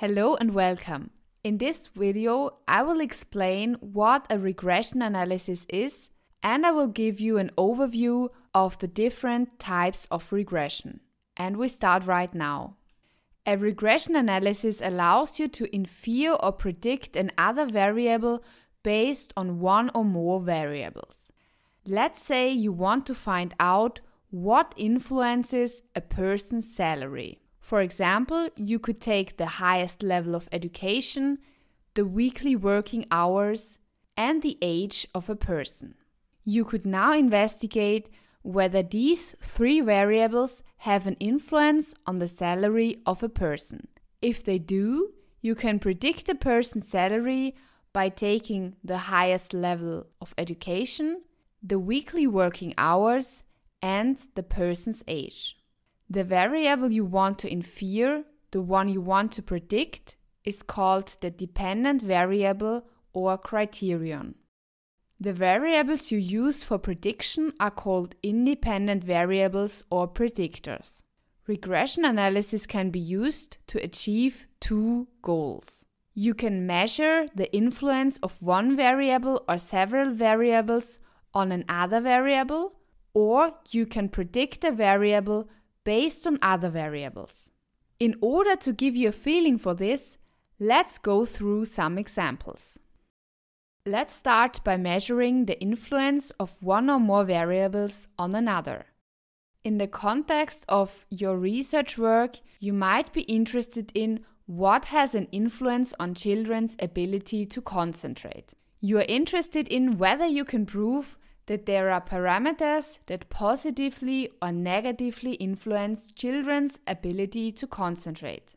Hello and welcome. In this video, I will explain what a regression analysis is and I will give you an overview of the different types of regression. And we start right now. A regression analysis allows you to infer or predict another variable based on one or more variables. Let's say you want to find out what influences a person's salary. For example, you could take the highest level of education, the weekly working hours, and the age of a person. You could now investigate whether these three variables have an influence on the salary of a person. If they do, you can predict a person's salary by taking the highest level of education, the weekly working hours, and the person's age. The variable you want to infer, the one you want to predict, is called the dependent variable or criterion. The variables you use for prediction are called independent variables or predictors. Regression analysis can be used to achieve two goals. You can measure the influence of one variable or several variables on another variable, or you can predict a variable based on other variables. In order to give you a feeling for this, let's go through some examples. Let's start by measuring the influence of one or more variables on another. In the context of your research work, you might be interested in what has an influence on children's ability to concentrate. You are interested in whether you can prove that there are parameters that positively or negatively influence children's ability to concentrate.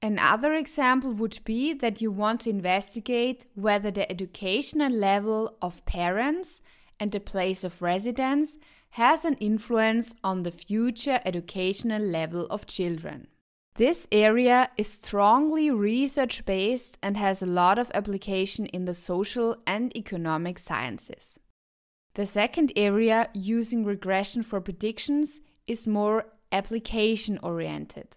Another example would be that you want to investigate whether the educational level of parents and the place of residence has an influence on the future educational level of children. This area is strongly research based and has a lot of application in the social and economic sciences. The second area using regression for predictions is more application oriented.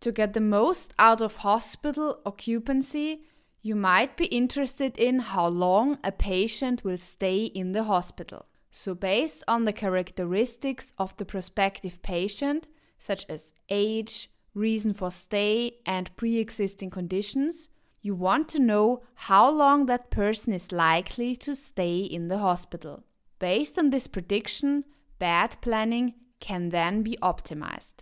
To get the most out of hospital occupancy, you might be interested in how long a patient will stay in the hospital. So, based on the characteristics of the prospective patient, such as age, reason for stay, and pre existing conditions, you want to know how long that person is likely to stay in the hospital. Based on this prediction, bad planning can then be optimized.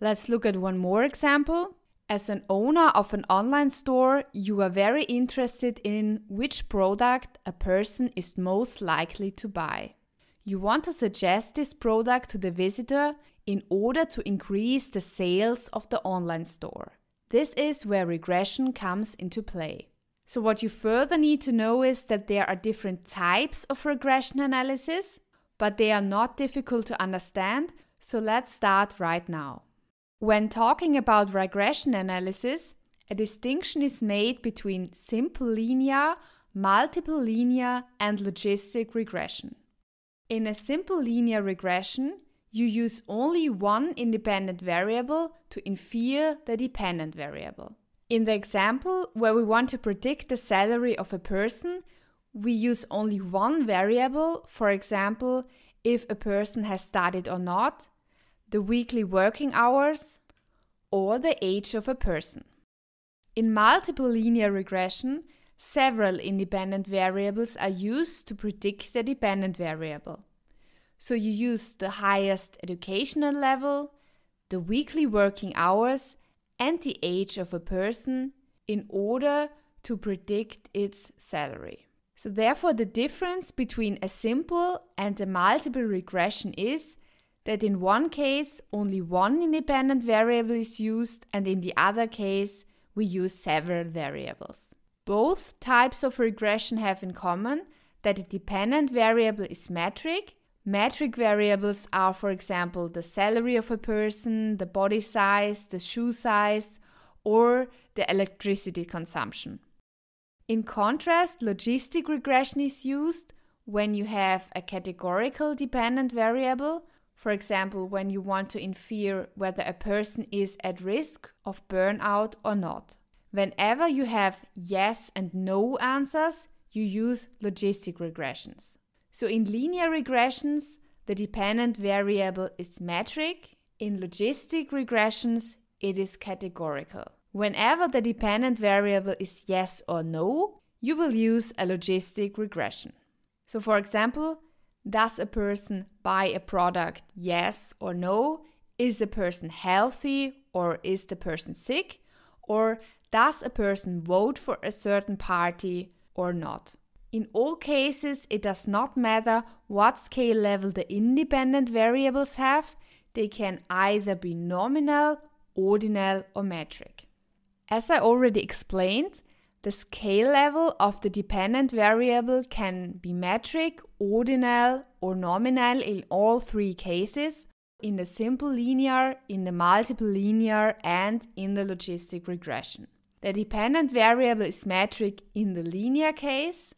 Let's look at one more example. As an owner of an online store, you are very interested in which product a person is most likely to buy. You want to suggest this product to the visitor in order to increase the sales of the online store. This is where regression comes into play. So, what you further need to know is that there are different types of regression analysis, but they are not difficult to understand, so let's start right now. When talking about regression analysis, a distinction is made between simple linear, multiple linear, and logistic regression. In a simple linear regression, you use only one independent variable to infer the dependent variable. In the example where we want to predict the salary of a person, we use only one variable, for example, if a person has studied or not, the weekly working hours, or the age of a person. In multiple linear regression, several independent variables are used to predict the dependent variable. So you use the highest educational level, the weekly working hours, and the age of a person in order to predict its salary. So, therefore, the difference between a simple and a multiple regression is that in one case only one independent variable is used, and in the other case we use several variables. Both types of regression have in common that a dependent variable is metric Metric variables are, for example, the salary of a person, the body size, the shoe size, or the electricity consumption. In contrast, logistic regression is used when you have a categorical dependent variable, for example, when you want to infer whether a person is at risk of burnout or not. Whenever you have yes and no answers, you use logistic regressions. So in linear regressions, the dependent variable is metric. In logistic regressions, it is categorical. Whenever the dependent variable is yes or no, you will use a logistic regression. So for example, does a person buy a product yes or no? Is a person healthy or is the person sick? Or does a person vote for a certain party or not? In all cases, it does not matter what scale level the independent variables have, they can either be nominal, ordinal or metric. As I already explained, the scale level of the dependent variable can be metric, ordinal or nominal in all three cases, in the simple linear, in the multiple linear and in the logistic regression. The dependent variable is metric in the linear case,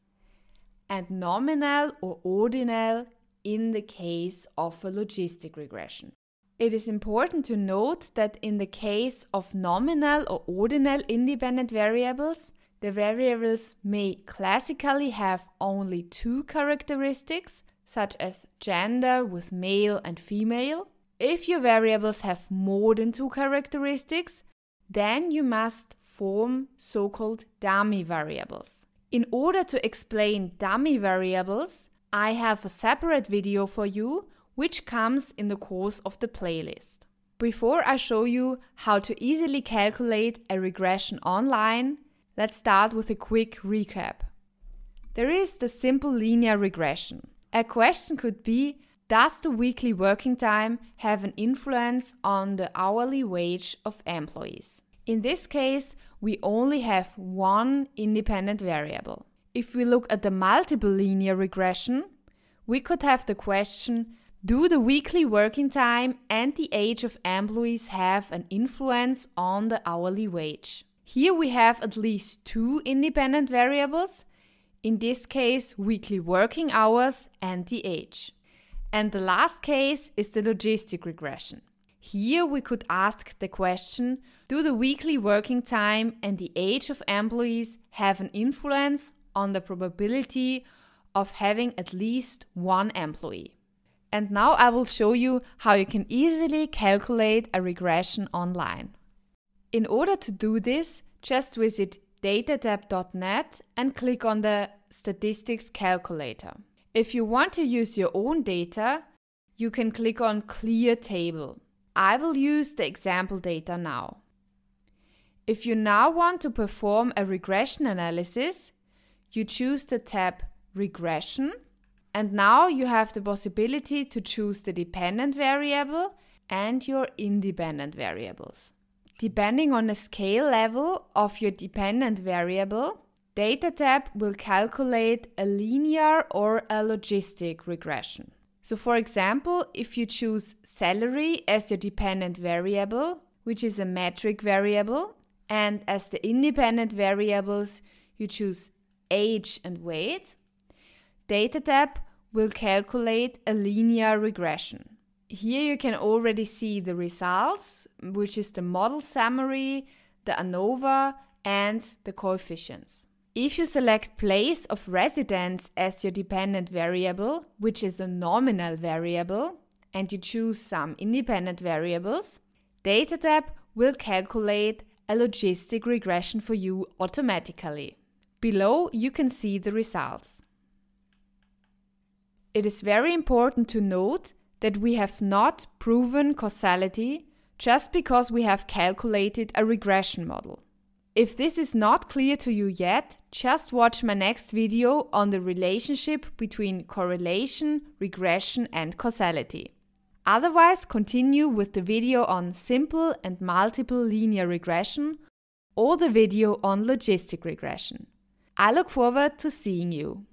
and nominal or ordinal in the case of a logistic regression. It is important to note that in the case of nominal or ordinal independent variables, the variables may classically have only two characteristics, such as gender with male and female. If your variables have more than two characteristics, then you must form so called dummy variables. In order to explain dummy variables, I have a separate video for you, which comes in the course of the playlist. Before I show you how to easily calculate a regression online, let's start with a quick recap. There is the simple linear regression. A question could be, does the weekly working time have an influence on the hourly wage of employees? In this case, we only have one independent variable. If we look at the multiple linear regression, we could have the question, do the weekly working time and the age of employees have an influence on the hourly wage? Here we have at least two independent variables, in this case weekly working hours and the age. And the last case is the logistic regression. Here we could ask the question, do the weekly working time and the age of employees have an influence on the probability of having at least one employee? And now I will show you how you can easily calculate a regression online. In order to do this, just visit datatab.net and click on the statistics calculator. If you want to use your own data, you can click on clear table. I will use the example data now. If you now want to perform a regression analysis, you choose the tab Regression and now you have the possibility to choose the dependent variable and your independent variables. Depending on the scale level of your dependent variable, Data tab will calculate a linear or a logistic regression. So for example, if you choose salary as your dependent variable, which is a metric variable, and as the independent variables, you choose age and weight. DataTab will calculate a linear regression. Here you can already see the results, which is the model summary, the ANOVA, and the coefficients. If you select place of residence as your dependent variable, which is a nominal variable, and you choose some independent variables, DataTab will calculate a logistic regression for you automatically. Below, you can see the results. It is very important to note that we have not proven causality just because we have calculated a regression model. If this is not clear to you yet, just watch my next video on the relationship between correlation, regression and causality. Otherwise, continue with the video on simple and multiple linear regression or the video on logistic regression. I look forward to seeing you.